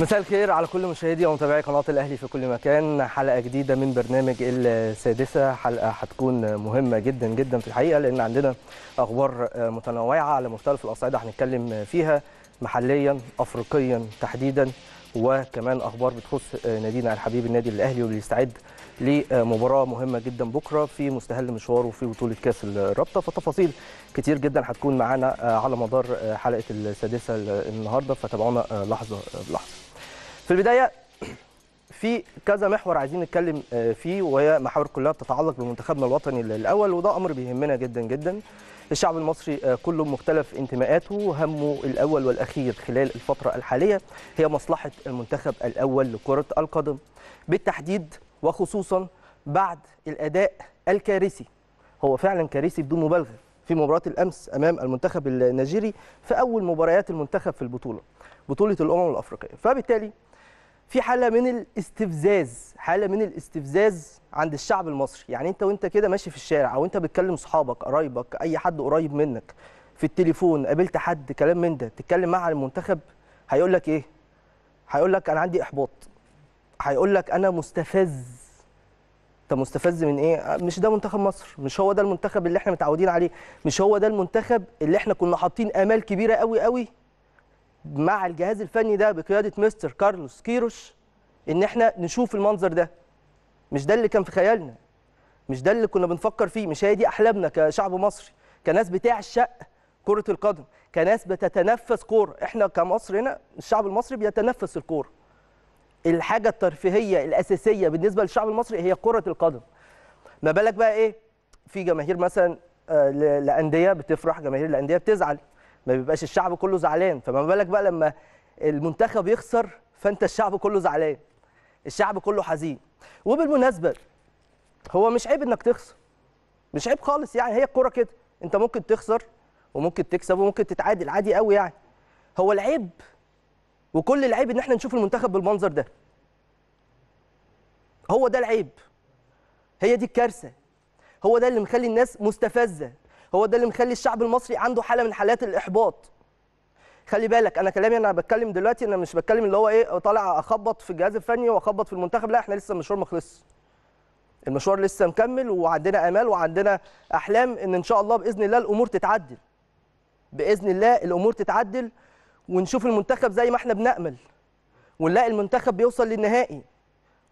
مساء الخير على كل مشاهدي ومتابعي قناه الاهلي في كل مكان حلقه جديده من برنامج السادسه حلقه هتكون مهمه جدا جدا في الحقيقه لان عندنا اخبار متنوعه على مختلف الاصعده هنتكلم فيها محليا افريقيا تحديدا وكمان اخبار بتخص آه، نادينا الحبيب النادي الاهلي واللي يستعد لمباراه مهمه جدا بكره في مستهل مشواره في بطوله كاس الرابطه فتفاصيل كتير جدا هتكون معانا آه، على مدار آه، حلقه السادسه النهارده فتابعونا لحظه بلحظه في البدايه في كذا محور عايزين نتكلم آه، فيه وهي محاور كلها بتتعلق بمنتخبنا الوطني الاول وده امر بيهمنا جدا جدا الشعب المصري آه، كله مختلف انتماءاته همه الاول والاخير خلال الفتره الحاليه هي مصلحه المنتخب الاول لكره القدم بالتحديد وخصوصا بعد الاداء الكارثي هو فعلا كارثي بدون مبالغه في مباراه الامس امام المنتخب النيجيري في اول مباريات المنتخب في البطوله بطوله الامم الافريقيه فبالتالي في حاله من الاستفزاز حاله من الاستفزاز عند الشعب المصري يعني انت وانت كده ماشي في الشارع او انت بتكلم صحابك قرايبك اي حد قريب منك في التليفون قابلت حد كلام من ده تتكلم معاه عن المنتخب هيقول لك ايه هيقول لك انا عندي احباط هيقول لك انا مستفز انت مستفز من ايه مش ده منتخب مصر مش هو ده المنتخب اللي احنا متعودين عليه مش هو ده المنتخب اللي احنا كنا حاطين امال كبيره قوي قوي مع الجهاز الفني ده بقياده مستر كارلوس كيروش ان احنا نشوف المنظر ده مش ده اللي كان في خيالنا مش ده اللي كنا بنفكر فيه مش هي دي احلامنا كشعب مصري كناس بتعشق كره القدم كناس بتتنفس كوره احنا كمصر هنا الشعب المصري بيتنفس الكوره الحاجه الترفيهيه الاساسيه بالنسبه للشعب المصري هي كره القدم ما بالك بقى ايه في جماهير مثلا آه، لانديه بتفرح جماهير الانديه بتزعل ما بيبقاش الشعب كله زعلان فما بالك بقى لما المنتخب يخسر فانت الشعب كله زعلان الشعب كله حزين وبالمناسبه هو مش عيب انك تخسر مش عيب خالص يعني هي الكوره كده انت ممكن تخسر وممكن تكسب وممكن تتعادل عادي قوي يعني هو العيب وكل العيب ان احنا نشوف المنتخب بالمنظر ده هو ده العيب هي دي الكارثه هو ده اللي مخلي الناس مستفزه هو ده اللي مخلي الشعب المصري عنده حاله من حالات الاحباط خلي بالك انا كلامي انا بتكلم دلوقتي انا مش بتكلم اللي هو ايه طالع اخبط في الجهاز الفني واخبط في المنتخب لا احنا لسه المشوار ما خلصش المشوار لسه مكمل وعندنا امال وعندنا احلام ان ان شاء الله باذن الله الامور تتعدل باذن الله الامور تتعدل ونشوف المنتخب زي ما احنا بنامل ونلاقي المنتخب بيوصل للنهائي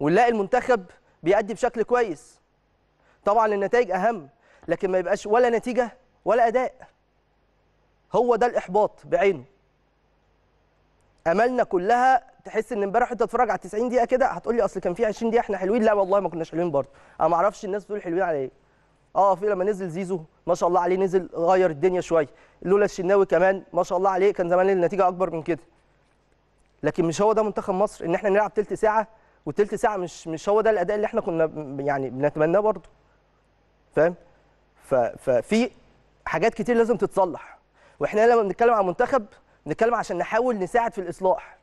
ونلاقي المنتخب بيأدي بشكل كويس طبعا النتائج اهم لكن ما يبقاش ولا نتيجه ولا اداء هو ده الاحباط بعينه املنا كلها تحس ان امبارح وأنت تتفرج على 90 دقيقه كده هتقول لي اصل كان في 20 دقيقه احنا حلوين لا والله ما كناش حلوين برضه انا ما اعرفش الناس بتقول حلوين على ايه اه في لما نزل زيزو ما شاء الله عليه نزل غير الدنيا شويه لولا الشناوي كمان ما شاء الله عليه كان زمان النتيجه اكبر من كده لكن مش هو ده منتخب مصر ان احنا نلعب ثلث ساعه والثلث ساعه مش مش هو ده الاداء اللي احنا كنا يعني بنتمناه برضه فاهم ففي حاجات كتير لازم تتصلح واحنا لما بنتكلم عن منتخب بنتكلم عشان نحاول نساعد في الاصلاح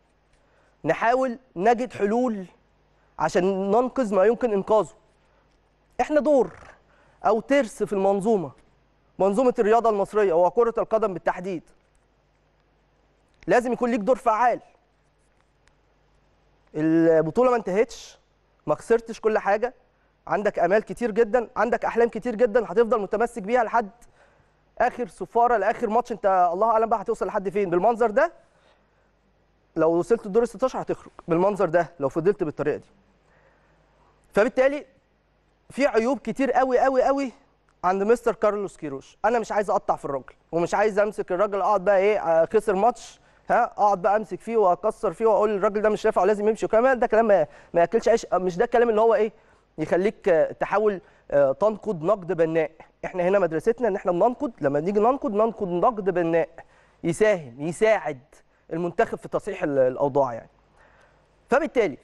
نحاول نجد حلول عشان ننقذ ما يمكن انقاذه احنا دور او ترس في المنظومه منظومه الرياضه المصريه وكره القدم بالتحديد لازم يكون ليك دور فعال البطوله ما انتهتش ما خسرتش كل حاجه عندك امال كتير جدا عندك احلام كتير جدا هتفضل متمسك بيها لحد اخر صفاره لاخر ماتش انت الله اعلم بقى هتوصل لحد فين بالمنظر ده لو وصلت الدور 16 هتخرج بالمنظر ده لو فضلت بالطريقه دي فبالتالي في عيوب كتير قوي قوي قوي عند مستر كارلوس كيروش انا مش عايز اقطع في الراجل ومش عايز امسك الراجل اقعد بقى ايه آه، خسر ماتش ها اقعد بقى امسك فيه واكسر فيه واقول الراجل ده مش نافع ولازم يمشي وكمان ده كلام ما ياكلش عيش مش ده الكلام اللي هو ايه يخليك آه، تحاول آه، تنقد نقد بناء احنا هنا مدرستنا ان احنا بننقد لما نيجي ننقد ننقد نقد بناء يساهم يساعد المنتخب في تصحيح الاوضاع يعني فبالتالي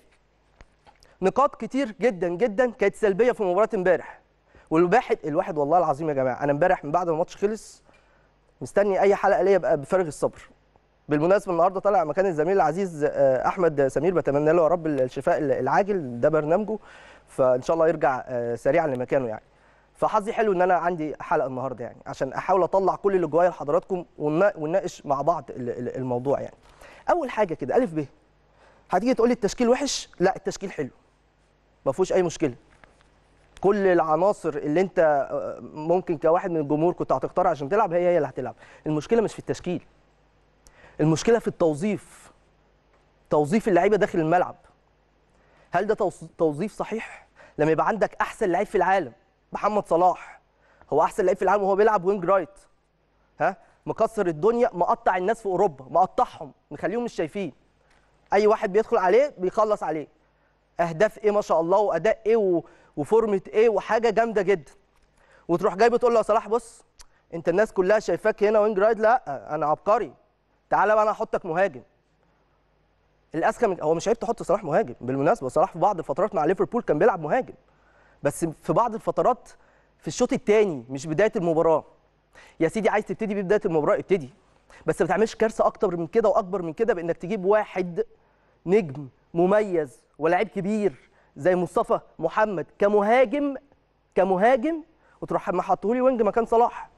نقاط كتير جدا جدا كانت سلبيه في مباراه امبارح والواحد الواحد والله العظيم يا جماعه انا امبارح من بعد ما الماتش خلص مستني اي حلقه ليا ابقى بفارغ الصبر بالمناسبه النهارده طالع مكان الزميل العزيز آه، احمد سمير بتمنى له يا رب الشفاء العاجل ده برنامجه فان شاء الله يرجع آه، سريعا لمكانه يعني فحظي حلو ان انا عندي حلقه النهارده يعني عشان احاول اطلع كل اللي جوايا لحضراتكم ونناقش مع بعض الموضوع يعني اول حاجه كده الف ب هتيجي تقول لي التشكيل وحش لا التشكيل حلو ما فيهوش اي مشكله كل العناصر اللي انت آه، ممكن كواحد من الجمهور كنت هتختارها عشان تلعب هي هي اللي هتلعب المشكله مش في التشكيل المشكله في التوظيف توظيف اللعيبه داخل الملعب هل ده توظيف صحيح لما يبقى عندك احسن لعيب في العالم محمد صلاح هو احسن لعيب في العالم وهو بيلعب وينج رايت ها مكسر الدنيا مقطع الناس في اوروبا مقطعهم مخليهم مش شايفين اي واحد بيدخل عليه بيخلص عليه اهداف ايه ما شاء الله واداء ايه وفورمه ايه وحاجه جامده جدا وتروح جاي بتقول له يا صلاح بص انت الناس كلها شايفاك هنا وينج رايد لا انا عبقري تعالى بقى انا احطك مهاجم الاسكا من هو مش عيب تحط صلاح مهاجم بالمناسبه صلاح في بعض الفترات مع ليفربول كان بيلعب مهاجم بس في بعض الفترات في الشوط الثاني مش بدايه المباراه يا سيدي عايز تبتدي ببدايه المباراه ابتدي بس ما تعملش كارثه اكتر من كده واكبر من كده بانك تجيب واحد نجم مميز ولاعيب كبير زي مصطفى محمد كمهاجم كمهاجم وتروح ما حطهولي وينج مكان صلاح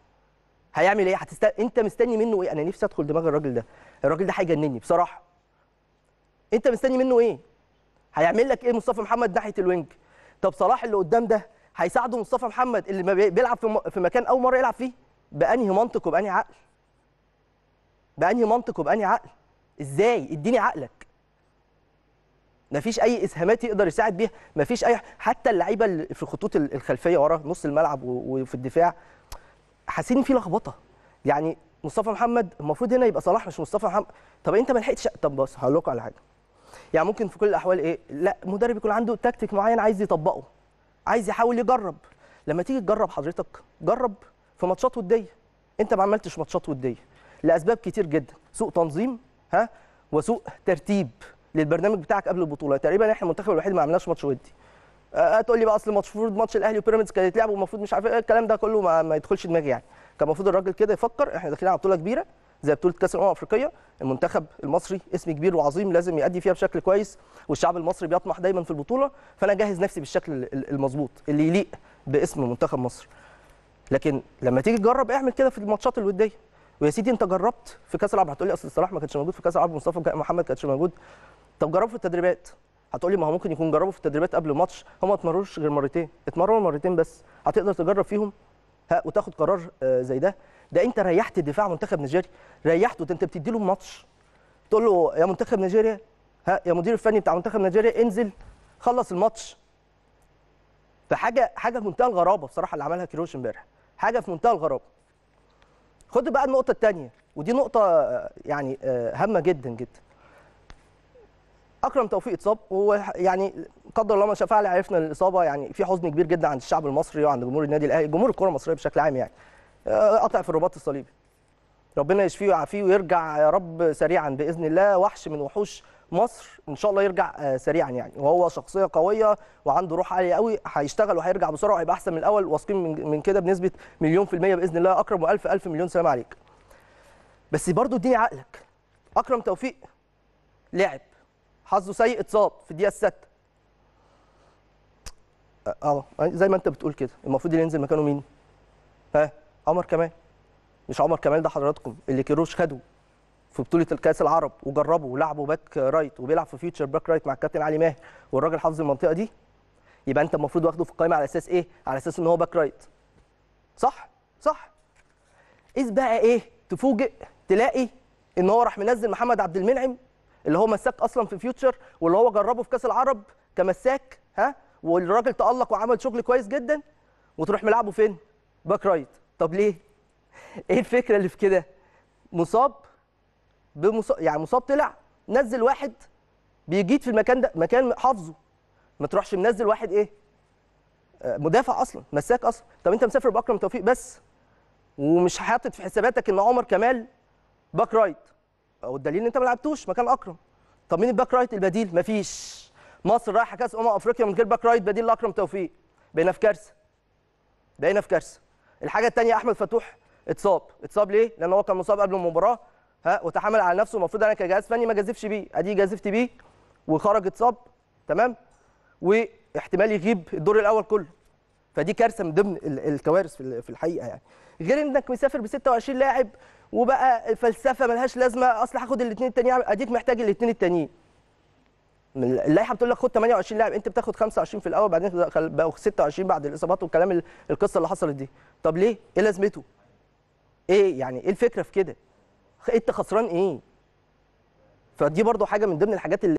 هيعمل ايه هتست... انت مستني منه ايه انا نفسي ادخل دماغ الراجل ده الراجل ده هيجنني بصراحه انت مستني منه ايه هيعمل لك ايه مصطفى محمد ناحيه الوينج طب صلاح اللي قدام ده هيساعده مصطفى محمد اللي ما بيلعب في, في مكان اول مره يلعب فيه بانهي منطق وبانهي عقل بانهي منطق وبانهي عقل ازاي اديني عقلك مفيش اي اسهامات يقدر يساعد بيها مفيش اي حتى اللعيبه اللي في الخطوط الخلفيه ورا نص الملعب وفي الدفاع حاسين في لخبطه يعني مصطفى محمد المفروض هنا يبقى صلاح مش مصطفى محمد طب انت ما لحقتش طب بص هقول لكم على حاجه يعني ممكن في كل الاحوال ايه لا مدرب يكون عنده تكتيك معين عايز يطبقه عايز يحاول يجرب لما تيجي تجرب حضرتك جرب في ماتشات وديه انت ما عملتش ماتشات وديه لاسباب كتير جدا سوء تنظيم ها وسوء ترتيب للبرنامج بتاعك قبل البطوله تقريبا احنا المنتخب الوحيد ما عملناش ماتش ودي هتقول أه، أه، لي بقى اصل الماتش المفروض ماتش الاهلي وبيراميدز كان يتلعب ومفروض مش عارف ايه الكلام ده كله ما, ما يدخلش دماغي يعني كان المفروض الراجل كده يفكر احنا داخلين على بطوله كبيره زي بطوله كاس الامم الافريقيه المنتخب المصري اسم كبير وعظيم لازم يأدي فيها بشكل كويس والشعب المصري بيطمح دايما في البطوله فانا اجهز نفسي بالشكل المظبوط اللي يليق باسم منتخب مصر لكن لما تيجي تجرب اعمل كده في الماتشات الوديه ويا سيدي انت جربت في كاس العرب هتقول لي اصل صلاح ما كانش موجود في كاس العرب مصطفى محمد كانش موجود طب جربه في التدريبات هتقولي ما هو ممكن يكون جربوا في التدريبات قبل الماتش هم ما اتمرنوش غير مرتين اتمرنوا مرتين بس هتقدر تجرب فيهم ها وتاخد قرار آه، زي ده ده انت ريحت دفاع منتخب نيجيريا ريحته ده انت بتدي له ماتش تقول له يا منتخب نيجيريا ها يا مدير الفني بتاع منتخب نيجيريا انزل خلص الماتش فحاجه حاجه في منتهى الغرابه بصراحه اللي عملها كيروش امبارح حاجه في منتهى الغرابه خد بقى النقطه الثانيه ودي نقطه آه، يعني آه، هامه جدا جدا اكرم توفيق اتصاب وهو يعني قدر الله ما شاء فعل عرفنا الاصابه يعني في حزن كبير جدا عند الشعب المصري وعند جمهور النادي الاهلي جمهور الكره المصريه بشكل عام يعني آه، قطع في الرباط الصليبي ربنا يشفيه ويعافيه ويرجع يا رب سريعا باذن الله وحش من وحوش مصر ان شاء الله يرجع آه، سريعا يعني وهو شخصيه قويه وعنده روح عاليه قوي هيشتغل وهيرجع بسرعه وهيبقى احسن من الاول واثقين من, كده بنسبه مليون في الميه باذن الله اكرم والف الف مليون سلام عليك بس برضه اديني عقلك اكرم توفيق لعب حظه سيء اتصاب في الدقيقه السادسه آه،, اه زي ما انت بتقول كده المفروض اللي ينزل مكانه مين ها عمر كمال مش عمر كمال ده حضراتكم اللي كيروش خده في بطوله الكاس العرب وجربه ولعبه باك رايت وبيلعب في فيوتشر باك رايت مع الكابتن علي ماهر والراجل حافظ المنطقه دي يبقى انت المفروض واخده في القائمه على اساس ايه؟ على اساس ان هو باك رايت صح؟ صح اذ بقى ايه؟ تفوجئ تلاقي ان هو راح منزل محمد عبد المنعم اللي هو مساك اصلا في فيوتشر واللي هو جربه في كاس العرب كمساك ها والراجل تالق وعمل شغل كويس جدا وتروح ملعبه فين؟ باك رايت طب ليه؟ ايه الفكره اللي في كده؟ مصاب بمصاب يعني مصاب طلع نزل واحد بيجيد في المكان ده مكان حافظه ما تروحش منزل واحد ايه؟ آه، مدافع اصلا مساك اصلا طب انت مسافر باكرم توفيق بس ومش حاطط في حساباتك ان عمر كمال باك رايت او الدليل ان انت ما لعبتوش مكان اكرم طب مين الباك رايت البديل مفيش مصر رايحه كاس امم افريقيا من غير باك رايت بديل لاكرم توفيق بقينا في كارثه بقينا في كارثه الحاجه الثانيه احمد فتوح اتصاب اتصاب ليه لان هو كان مصاب قبل المباراه ها وتحمل على نفسه المفروض انا كجهاز فني ما جازفش بيه ادي جازفت بيه وخرج اتصاب تمام واحتمال يغيب الدور الاول كله فدي كارثه من ضمن الكوارث في الحقيقه يعني غير انك مسافر ب 26 لاعب وبقى الفلسفه ملهاش لازمه اصل هاخد الاثنين التانيين اديك محتاج الاثنين التانيين اللائحه بتقول لك خد 28 لاعب انت بتاخد 25 في الاول بعدين بقوا 26 بعد الاصابات والكلام القصه اللي حصلت دي طب ليه ايه لازمته ايه يعني ايه الفكره في كده انت خسران ايه فدي برضو حاجه من ضمن الحاجات اللي